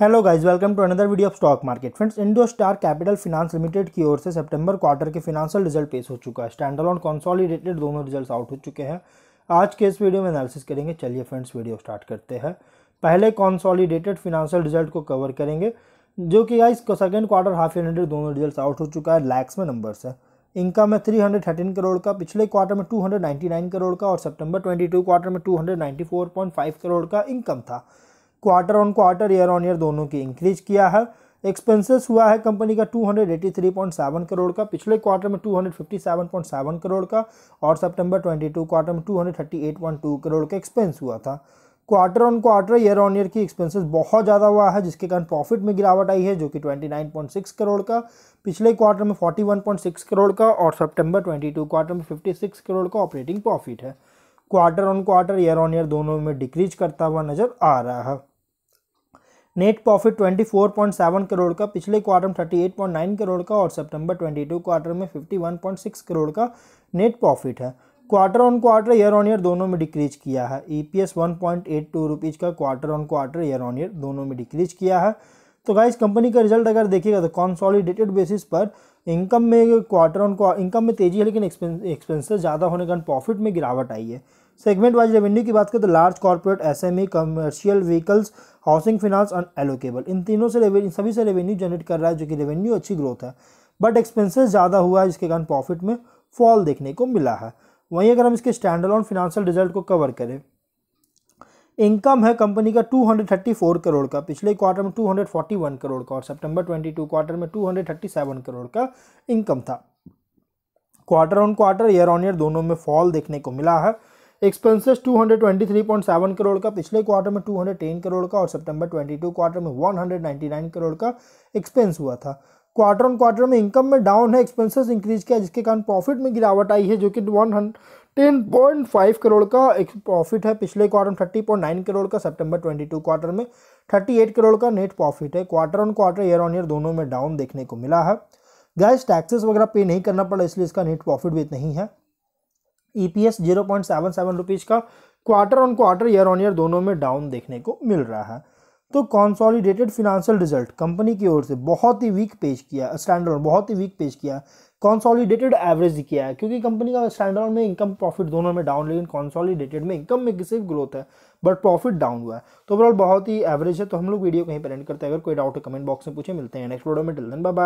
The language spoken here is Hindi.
hello guys welcome to another video of stock market friends Indo Star Capital Finance Limited की ओर से सितंबर क्वार्टर के फिनांशियल रिजल्ट पेश हो चुका है स्टैंड ऑन कॉन्सॉलीडेटेड दोनों रिजल्ट आउट हो चुके हैं आज के इस वीडियो में एनालिसिस करेंगे चलिए फ्रेंड्स वीडियो स्टार्ट करते हैं पहले कॉन्सॉलीडेटेड फिनांशियल रिजल्ट को कवर करेंगे जो कि guys second quarter half year hundred दोनों रिजल्ट आउट हो चुका है लैक्स में नंबर है इनकम है थ्री करोड़ का पिछले क्वार्टर में टू करोड़ का और सेप्टेम्बर ट्वेंटी क्वार्टर में टू करोड़ का इनकम था quarter on quarter year on year दोनों की इंक्रीज किया है एक्सपेंसेस हुआ है कंपनी का 283.7 करोड़ का पिछले क्वार्टर में 257.7 करोड़ का और सितंबर 22 क्वार्टर में 238.2 करोड़ का एक्सपेंस हुआ था quarter on quarter year on year की एक्सपेंसेस बहुत ज़्यादा हुआ है जिसके कारण प्रॉफिट में गिरावट आई है जो कि 29.6 करोड़ का पिछले क्वार्टर में 41.6 करोड़ का और सितंबर 22 क्वार्टर में 56 करोड़ का ऑपरेटिंग प्रॉफिट है quarter on quarter year on year दोनों में डिक्रीज करता हुआ नज़र आ रहा है नेट प्रॉफिट 24.7 करोड़ का पिछले क्वार्टर में 38.9 करोड़ का और सितंबर 22 क्वार्टर में 51.6 करोड़ का नेट प्रॉफिट है quarter on quarter year on year दोनों में डिक्रीज किया है E P S one point eight two rupees का quarter on quarter year on year दोनों में डिक्रीज किया है तो गाइज कंपनी का रिजल्ट अगर देखिएगा तो कॉन्सॉलीडेटेड बेसिस पर इनकम में क्वार्टर ऑन इनकम में तेजी है लेकिन एक्सपेंसेस ज़्यादा होने के कारण प्रॉफिट में गिरावट आई है सेगमेंट वाइज रेवेन्यू की बात करें तो large corporate SME commercial vehicles housing finance allocable इन तीनों से रेवेन्यू सभी से रेवेन्यू जनरेट कर रहा है जो कि रेवेन्यू अच्छी ग्रोथ है बट एक्सपेंसेस ज़्यादा हुआ है जिसके कारण प्रॉफिट में फॉल देखने को मिला है वहीं अगर हम इसके स्टैंडर्ड ऑन फिनांशियल रिजल्ट को कवर करें इनकम है कंपनी का 234 करोड़ का पिछले क्वार्टर में 241 करोड़ का और सितंबर 22 क्वार्टर में 237 करोड़ का इनकम था quarter on quarter year on year दोनों में फॉल देखने को मिला है एक्सपेंसेस 223.7 करोड़ का पिछले क्वार्टर में 210 करोड़ का और सितंबर 22 क्वार्टर में 199 करोड़ का एक्सपेंस हुआ था क्वार्टर ऑन क्वार्टर में इनकम में डाउन है एक्सपेंसेस इंक्रीज किया जिसके कारण प्रॉफिट में गिरावट आई है जो कि वन 10.5 करोड़ का एक प्रॉफिट है पिछले क्वार्टर में 30.9 करोड़ का सितंबर 22 क्वार्टर में 38 करोड़ का नेट प्रॉफिट है quarter on quarter year on year दोनों में डाउन देखने को मिला है गैस टैक्सेस वगैरह पे नहीं करना पड़ा इसलिए इसका नेट प्रॉफिट भी नहीं है E P S zero point seven seven rupees का quarter on quarter year on year दोनों में डाउन देखने को मिल रहा है तो कॉन्सॉलिडेटेड फिनेंशियल रिजल्ट कंपनी की ओर से बहुत ही वीक पेश किया स्टैंडर्ड बहुत ही वीक पेश किया कॉन्सॉलिडेटेड एवरेज किया है क्योंकि कंपनी का स्टैंडर्ड में इनकम प्रॉफिट दोनों में डाउन लेकिन कॉन्सॉलिडेटेड में इनकम में सिर्फ ग्रोथ है बट प्रॉफिट डाउन हुआ है तो ओवरऑल बहुत ही एवरेज है तो हम लोग वीडियो कहीं पर एंड करते हैं अगर कोई डाउट है कमेंट बॉक्स में पूछे मिलते हैं नेक्स्ट वीडियो में टिल बाय